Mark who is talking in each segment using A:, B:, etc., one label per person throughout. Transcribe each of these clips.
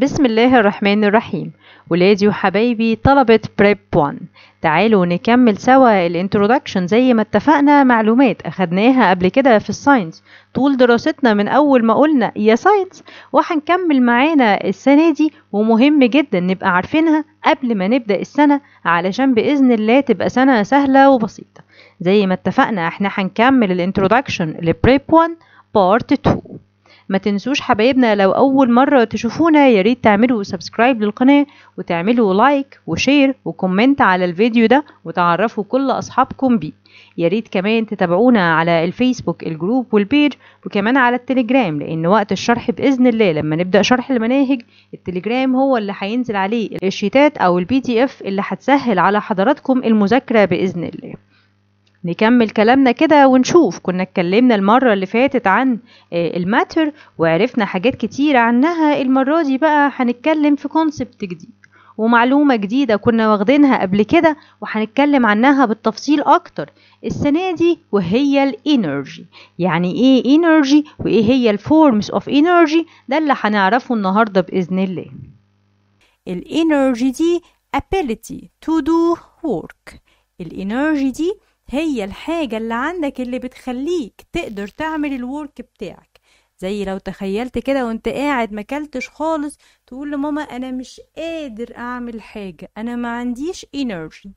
A: بسم الله الرحمن الرحيم ولادي وحبايبي طلبة بريب 1 تعالوا نكمل سوا الانترودكشن زي ما اتفقنا معلومات اخدناها قبل كده في الساينس طول دراستنا من اول ما قلنا يا ساينس وهنكمل معانا السنة دي ومهم جدا نبقى عارفينها قبل ما نبدأ السنة علشان بإذن الله تبقى سنة سهلة وبسيطة زي ما اتفقنا احنا هنكمل الانترودكشن لبريب 1 بارت 2 ما تنسوش حبايبنا لو اول مره تشوفونا ياريت تعملوا سبسكرايب للقناه وتعملوا لايك وشير وكومنت على الفيديو ده وتعرفوا كل اصحابكم بيه ياريت كمان تتابعونا على الفيسبوك الجروب والبيج وكمان على التليجرام لان وقت الشرح باذن الله لما نبدا شرح المناهج التليجرام هو اللي هينزل عليه الشيتات او البي دي اف اللي هتسهل على حضراتكم المذاكره باذن الله نكمل كلامنا كده ونشوف كنا اتكلمنا المرة اللي فاتت عن آه، الماتر وعرفنا حاجات كتير عنها المرة دي بقى هنتكلم في كونسبت جديد ومعلومة جديدة كنا واخدينها قبل كده وهنتكلم عنها بالتفصيل أكتر السنة دي وهي الإنرجي يعني إيه إنرجي وإيه هي الفورمز أوف إنرجي ده اللي هنعرفه النهاردة بإذن الله الإنرجي دي ability to do work الإنرجي دي هي الحاجة اللي عندك اللي بتخليك تقدر تعمل الورك بتاعك زي لو تخيلت كده وانت قاعد مكلتش خالص تقول لماما انا مش قادر اعمل حاجة انا ما عنديش انرجي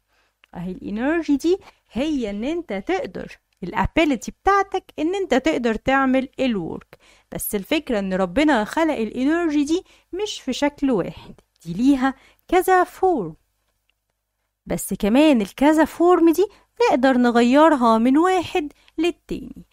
A: اهي الانرجي دي هي ان انت تقدر الابيليتي بتاعتك ان انت تقدر تعمل الورك بس الفكرة ان ربنا خلق الانرجي دي مش في شكل واحد دي ليها كذا فورم بس كمان الكذا فورم دي نقدر نغيرها من واحد للتاني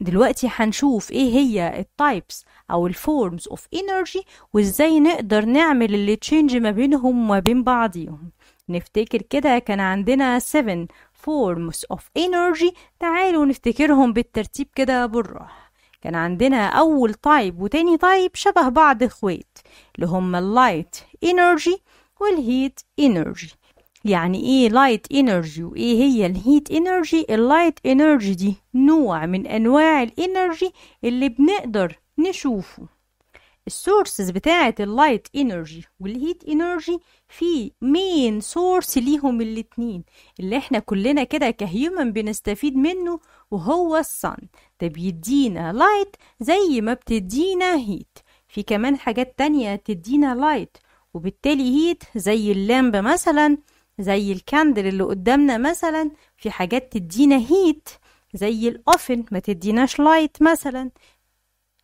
A: دلوقتي هنشوف ايه هي التايبس او الفورمز اوف انرجي وازاي نقدر نعمل اللي تشينج ما بينهم وما بين بعضيهم نفتكر كده كان عندنا 7 forms of energy تعالوا نفتكرهم بالترتيب كده بالراحة كان عندنا أول تايب وتاني تايب شبه بعض اخوات اللي هما اللايت انرجي والهيت انرجي يعني ايه لايت انرجي وايه هي الهيت انرجي اللايت انرجي دي نوع من انواع الانرجي اللي بنقدر نشوفه السورسز بتاعة اللايت انرجي والهيت انرجي في مين سورس ليهم الاتنين اللي احنا كلنا كده كهيومن بنستفيد منه وهو الصن ده بيدينا لايت زي ما بتدينا هيت في كمان حاجات تانية تدينا لايت وبالتالي هيت زي اللمبة مثلا زي الكاندل اللي قدامنا مثلا في حاجات تدينا هيت زي الأوفن ما تديناش لايت مثلا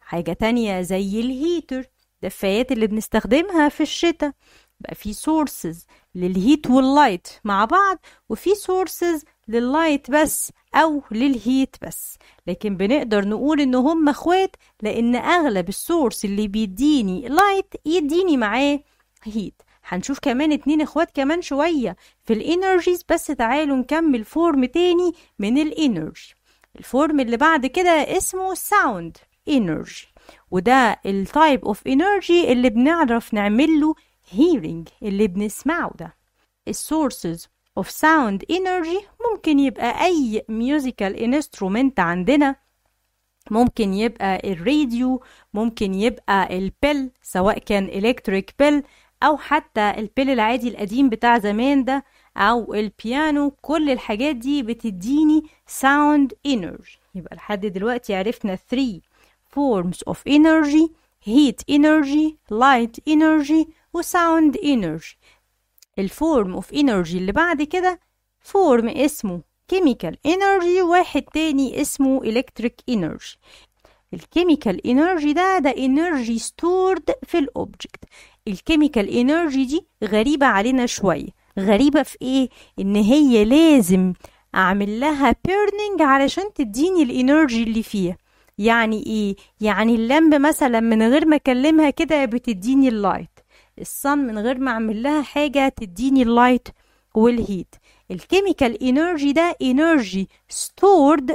A: حاجة تانية زي الهيتر الدفايات اللي بنستخدمها في الشتاء بقى في سورسز للهيت واللايت مع بعض وفي سورسز لللايت بس او للهيت بس لكن بنقدر نقول ان هم اخوات لان اغلب السورس اللي بيديني لايت يديني معاه هيت هنشوف كمان اتنين اخوات كمان شوية في الانرجيز بس تعالوا نكمل فورم تاني من الانرجي الفورم اللي بعد كده اسمه ساوند انرجي وده التايب اوف انرجي اللي بنعرف نعمل له اللي بنسمعه ده السورسز of sound energy ممكن يبقى أي musical instrument عندنا ممكن يبقى الراديو ممكن يبقى البل سواء كان الكتريك بل او حتى البيل العادي القديم بتاع زمان ده او البيانو كل الحاجات دي بتديني sound energy يبقى لحد دلوقتي عرفنا 3 forms of energy heat energy light energy وsound energy الفورم of energy اللي بعد كده فورم اسمه chemical energy واحد تاني اسمه electric energy الكيميكال انرجي ده ده انرجي ستورد في الاوبجكت الكيميكال انرجي دي غريبه علينا شويه غريبه في ايه ان هي لازم اعمل لها بيرنينج علشان تديني الانرجي اللي فيها يعني ايه يعني اللمبة مثلا من غير ما اكلمها كده بتديني اللايت الصن من غير ما اعمل لها حاجه تديني اللايت والهيت الكيميكال انرجي ده انرجي ستورد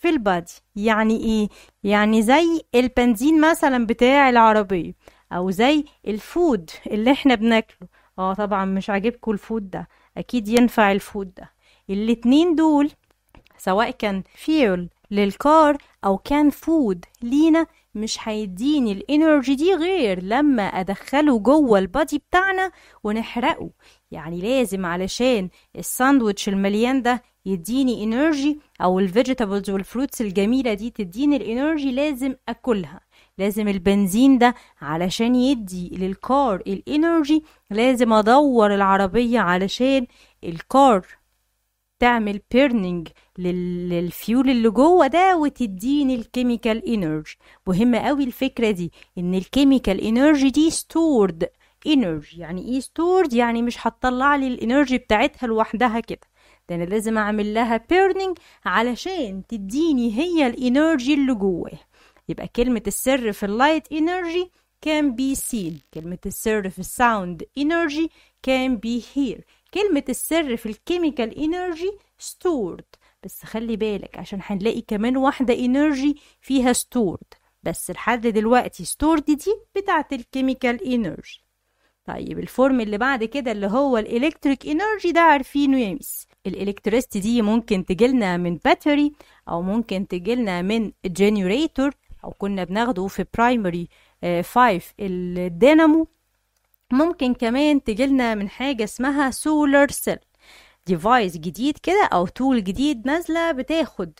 A: في البادي يعني ايه يعني زي البنزين مثلا بتاع العربيه او زي الفود اللي احنا بناكله اه طبعا مش عاجبكم الفود ده اكيد ينفع الفود ده الاتنين دول سواء كان فيول للكار او كان فود لينا مش هيديني الانرجي دي غير لما ادخله جوه البادي بتاعنا ونحرقه يعني لازم علشان الساندويتش المليان ده يديني انرجي او الفيجيتابلز والفروتس الجميله دي تديني الانرجي لازم اكلها لازم البنزين ده علشان يدي للكار الانرجي لازم ادور العربية علشان الكار تعمل بيرنينج للفيول اللي جوه ده وتديني الكيميكال انرجي مهمة قوي الفكرة دي ان الكيميكال انرجي دي ستورد انرجي يعني ايه ستورد يعني مش هتطلع لي الانرجي بتاعتها لوحدها كده ده انا لازم اعمل لها بيرنينج علشان تديني هي الانرجي اللي جواها يبقى كلمة السر في اللايت انرجي can be seen كلمة السر في الساوند انرجي can be here كلمة السر في الكيميكال انرجي stored بس خلي بالك عشان هنلاقي كمان واحدة انرجي فيها stored بس لحد دلوقتي stored دي بتاعت الكيميكال انرجي طيب الفورم اللي بعد كده اللي هو الالكتريك انرجي ده عارفينه يا ميس الالكتريستي دي ممكن تجيلنا من باتري او ممكن تجيلنا من جينيريتور او كنا بناخده في برايمري آه، 5 الدينامو ممكن كمان تجيلنا من حاجة اسمها سولار سيل ديفايس جديد كده او تول جديد نازله بتاخد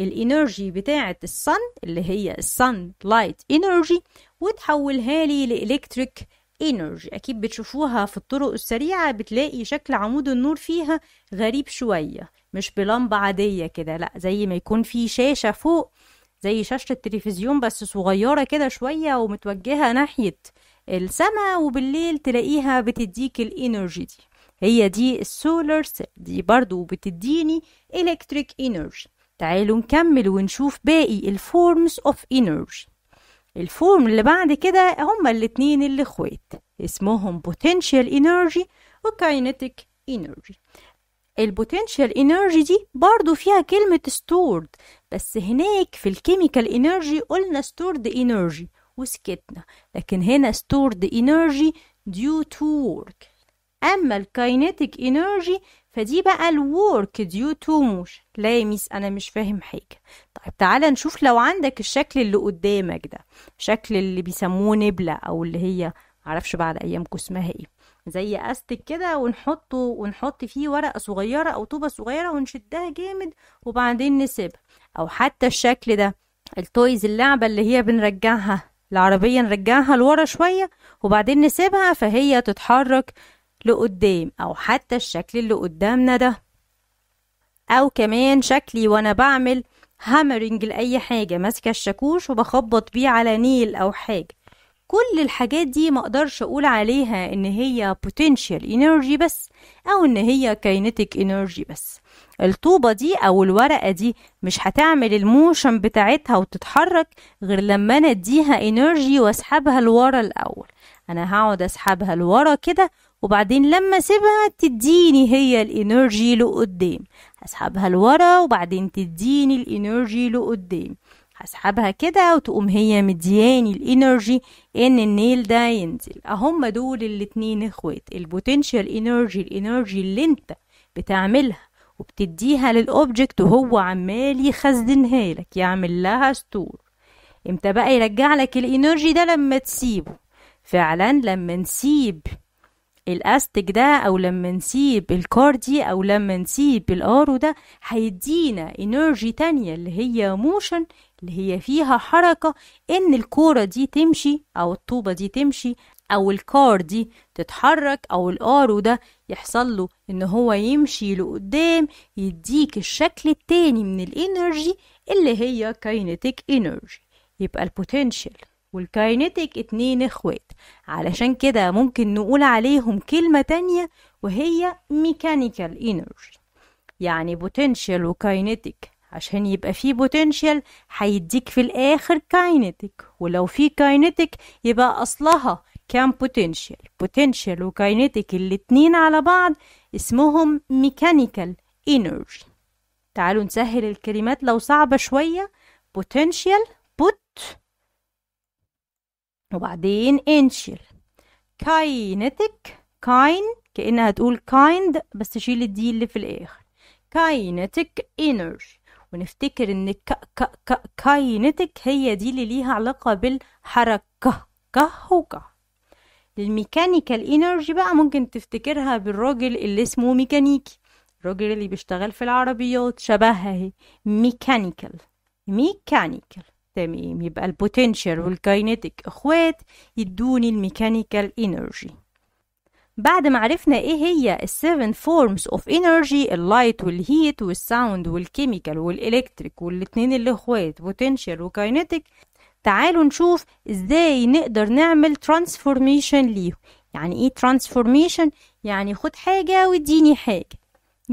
A: الانرجي بتاعه الصن اللي هي الصن لايت انرجي وتحولها لي لالكتريك انرجي اكيد بتشوفوها في الطرق السريعه بتلاقي شكل عمود النور فيها غريب شويه مش بلمبه عاديه كده لا زي ما يكون في شاشه فوق زي شاشة التلفزيون بس صغيرة كده شوية ومتوجهة ناحية السماء وبالليل تلاقيها بتديك الانرجي دي هي دي السولار سيل دي برضو بتديني electric energy تعالوا نكمل ونشوف باقي الفورمز اوف انرجي الفورم اللي بعد كده هما الاتنين اللي اخوات اسمهم potential energy وkinetic energy البوتنشال انرجي دي برضو فيها كلمة ستورد بس هناك في الكيميكال انرجي قلنا ستورد انرجي وسكتنا لكن هنا ستورد انرجي due to work أما الكاينيتيك انرجي فدي بقى الورك ديو تو موشن لا يا ميس انا مش فاهم حاجه طيب تعالى نشوف لو عندك الشكل اللي قدامك ده شكل اللي بيسموه نبله او اللي هي معرفش بعد ايامكم اسمها ايه زي استك كده ونحطه ونحط فيه ورقه صغيره او طوبه صغيره ونشدها جامد وبعدين نسيبها او حتى الشكل ده التويز اللعبه اللي هي بنرجعها العربيه نرجعها لورا شويه وبعدين نسيبها فهي تتحرك لقدام او حتى الشكل اللي قدامنا ده او كمان شكلي وانا بعمل هامرنج لاي حاجه ماسكه الشاكوش وبخبط بيه على نيل او حاجه كل الحاجات دي ما اقدرش اقول عليها ان هي potential energy بس او ان هي kinetic energy بس الطوبة دي أو الورقة دي مش هتعمل الموشن بتاعتها وتتحرك غير لما أنا أديها إنرجي وأسحبها لورا الأول أنا هقعد أسحبها لورا كده وبعدين لما أسيبها تديني هي الإنرجي لقدام هسحبها لورا وبعدين تديني الإنرجي لقدام هسحبها كده وتقوم هي مدياني الانرجي ان النيل ده ينزل اهم دول الاتنين اخوات البوتنشال انرجي الانرجي اللي انت بتعملها وبتديها للاوبجكت وهو عمال يخزنها لك يعمل لها ستور امتى بقى يرجع لك الانرجي ده لما تسيبه فعلا لما نسيب الاستك ده او لما نسيب الكار دي او لما نسيب الارو ده هيدينا انرجي تانية اللي هي موشن اللي هي فيها حركة إن الكورة دي تمشي أو الطوبة دي تمشي أو الكار دي تتحرك أو الآرو ده يحصل له إن هو يمشي لقدام يديك الشكل التاني من الإنرجي اللي هي كاينتيك إنرجي يبقى البوتنشال والكاينتيك اتنين اخوات علشان كده ممكن نقول عليهم كلمة تانية وهي ميكانيكال انرجي يعني بوتنشال وكاينتيك عشان يبقى فيه بوتنشال هيديك في الاخر كاينتك ولو في كاينتك يبقى اصلها كان بوتنشال بوتنشال وكاينتك الاتنين على بعض اسمهم ميكانيكال انرجي تعالوا نسهل الكلمات لو صعبة شوية بوتنشال بوت وبعدين انشيل كاينتك كاين كأنها تقول كايند بس شيل الدي اللي في الآخر كاينتك انرجي ونفتكر ان ك ك ك كاينتك هي دي اللي ليها علاقة بالحركة كه وكه الميكانيكال انرجي بقى ممكن تفتكرها بالراجل اللي اسمه ميكانيكي الراجل اللي بيشتغل في العربيات شبهها اهي ميكانيكال ميكانيكال تمام يبقى البوتنشال والكاينتك اخوات يدوني الميكانيكال انرجي بعد ما عرفنا ايه هي السيفن فورمز اوف انرجي اللايت والهيت والساوند والكيميكال والالكتريك والاتنين اللي اخوات بوتنشال وكاينتيك تعالوا نشوف ازاي نقدر نعمل ترانسفورميشن ليهم يعني ايه ترانسفورميشن يعني خد حاجه واديني حاجه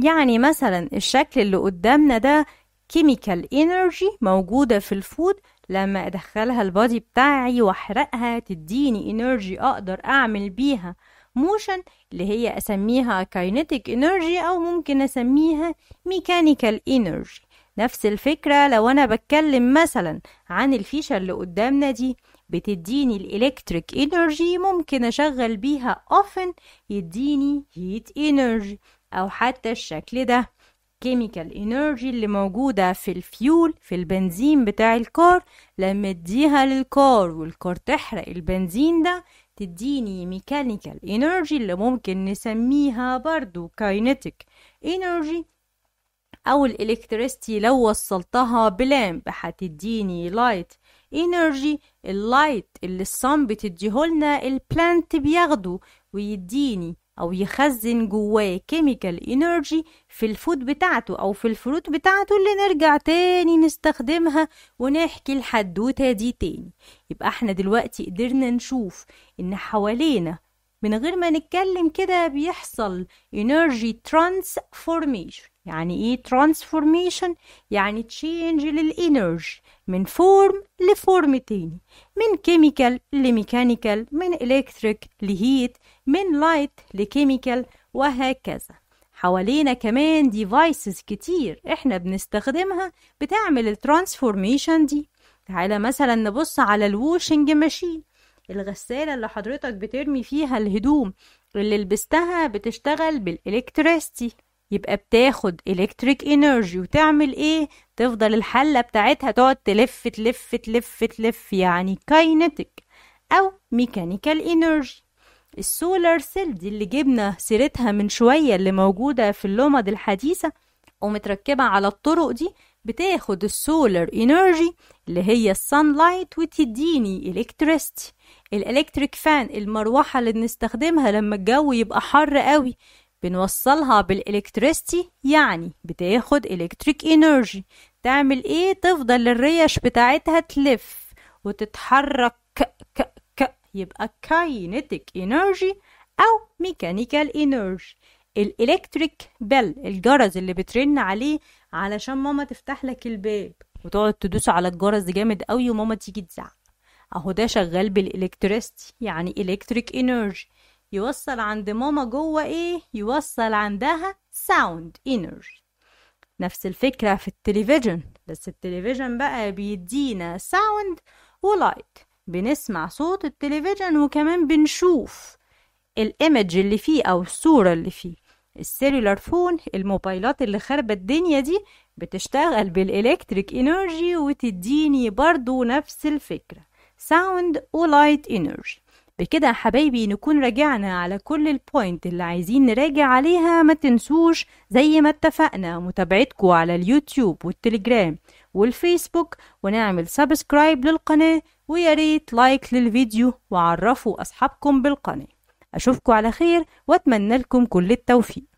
A: يعني مثلا الشكل اللي قدامنا ده كيميكال انرجي موجوده في الفود لما ادخلها البادي بتاعي واحرقها تديني انرجي اقدر اعمل بيها موشن اللي هي أسميها كاينيتيك إنرجي أو ممكن أسميها ميكانيكال إنرجي نفس الفكرة لو أنا بتكلم مثلا عن الفيشة اللي قدامنا دي بتديني الإلكتريك إنرجي ممكن أشغل بيها أوفن يديني هيت إنرجي أو حتى الشكل ده كيميكال إنرجي اللي موجودة في الفيول في البنزين بتاع الكار لما اديها للكار والكار تحرق البنزين ده تديني ميكانيكال انرجي اللي ممكن نسميها برضو كاينتيك انرجي او الالكتريستي لو وصلتها بلامب هتديني لايت انرجي اللايت اللي الصن بتديهولنا البلانت بياخده ويديني أو يخزن جواه كيميكال انرجي في الفود بتاعته أو في الفروت بتاعته اللي نرجع تاني نستخدمها ونحكي الحدوتة دي تاني يبقى احنا دلوقتي قدرنا نشوف إن حوالينا من غير ما نتكلم كده بيحصل energy transformation يعني ايه transformation يعني change للenergy من form لفورم تاني من كيميكال لميكانيكال من الكتريك لهيت من لايت لكيميكال وهكذا حوالينا كمان devices كتير احنا بنستخدمها بتعمل الترانسفورميشن دي تعالى مثلا نبص على الوشنج ماشين الغسالة اللي حضرتك بترمي فيها الهدوم اللي لبستها بتشتغل بالإلكتريستي يبقى بتاخد إلكتريك إنرجي وتعمل إيه؟ تفضل الحلة بتاعتها تقعد تلف تلف تلف تلف يعني كاينتك أو ميكانيكال إنرجي السولار سيل دي اللي جبنا سيرتها من شوية اللي موجودة في اللومد الحديثة ومتركبة على الطرق دي بتاخد السولار انرجي اللي هي لايت وتديني الكتريستي الالكتريك فان المروحة اللي بنستخدمها لما الجو يبقى حر قوي بنوصلها بالالكتريستي يعني بتاخد الكتريك انرجي تعمل ايه تفضل الريش بتاعتها تلف وتتحرك ك ك ك يبقى كاينتيك انرجي او ميكانيكال انرجي الالكتريك بل الجرس اللي بترن عليه علشان ماما تفتح لك الباب وتقعد تدوس على الجرس جامد قوي وماما تيجي تزعق اهو ده شغال بالالكتريستي يعني الكتريك انرجي يوصل عند ماما جوه ايه يوصل عندها ساوند انرجي نفس الفكرة في التلفزيون بس التلفزيون بقى بيدينا ساوند ولايت بنسمع صوت التلفزيون وكمان بنشوف الايمج اللي فيه او الصورة اللي فيه السيلولار فون الموبايلات اللي خربت الدنيا دي بتشتغل بالإلكتريك إنرجي وتديني برضو نفس الفكرة ساوند ولايت إنرجي بكده يا حبايبي نكون راجعنا على كل البوينت اللي عايزين نراجع عليها ما تنسوش زي ما اتفقنا متابعتكم على اليوتيوب والتليجرام والفيسبوك ونعمل سبسكرايب للقناة وياريت لايك للفيديو وعرفوا أصحابكم بالقناة أشوفكم على خير وأتمنى لكم كل التوفيق